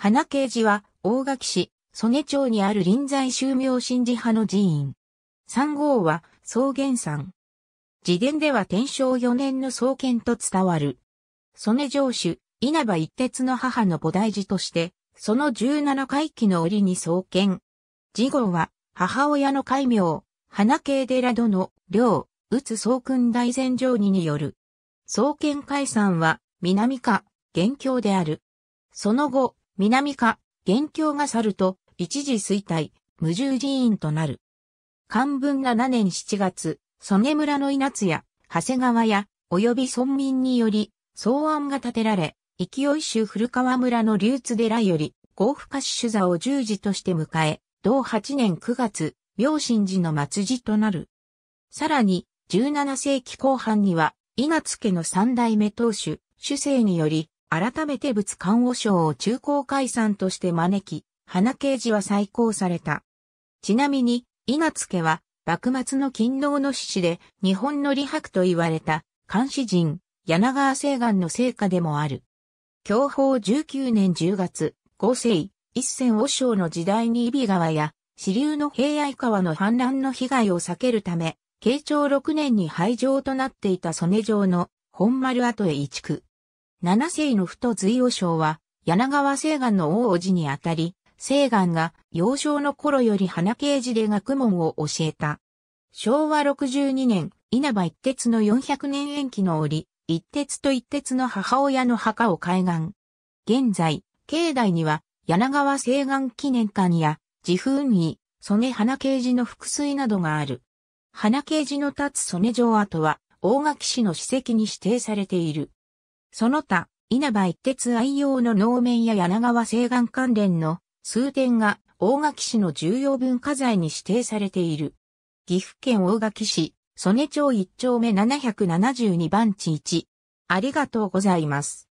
花啓寺は、大垣市、曽根町にある臨済宗明神寺派の寺院。三号は、草原山。自伝では天正四年の創建と伝わる。曽根城主、稲葉一徹の母の菩提寺として、その十七回忌の折に創建。次号は、母親の戒名、花啓寺殿、領、宇津総君大禅城にによる。創建解散は、南下、元凶である。その後、南下、元凶が去ると、一時衰退、無従寺院となる。漢文7年7月、曽根村の稲津や、長谷川や、及び村民により、草案が建てられ、勢い州古川村の流通寺より、合府歌主座を十字として迎え、同8年9月、明神寺の末寺となる。さらに、17世紀後半には、稲津家の三代目当主、主政により、改めて仏官和尚を中高解散として招き、花刑事は再考された。ちなみに、稲付は、幕末の勤労の志士で、日本の李白と言われた、監視人、柳川西岸の成果でもある。享保19年10月、後世、一戦和尚の時代に伊比川や、支流の平愛川の氾濫の被害を避けるため、慶長6年に廃城となっていた曽根城の本丸跡へ移築。七世の太随王将は、柳川西岸の王子にあたり、西岸が幼少の頃より花刑事で学問を教えた。昭和62年、稲葉一徹の400年延期の折、一徹と一徹の母親の墓を開眼。現在、境内には、柳川西岸記念館や、自風に、曽根花刑事の複水などがある。花刑事の立つ曽根城跡は、大垣市の史跡に指定されている。その他、稲葉一徹愛用の能面や柳川西岸関連の数点が大垣市の重要文化財に指定されている。岐阜県大垣市、曽根町1丁目772番地1。ありがとうございます。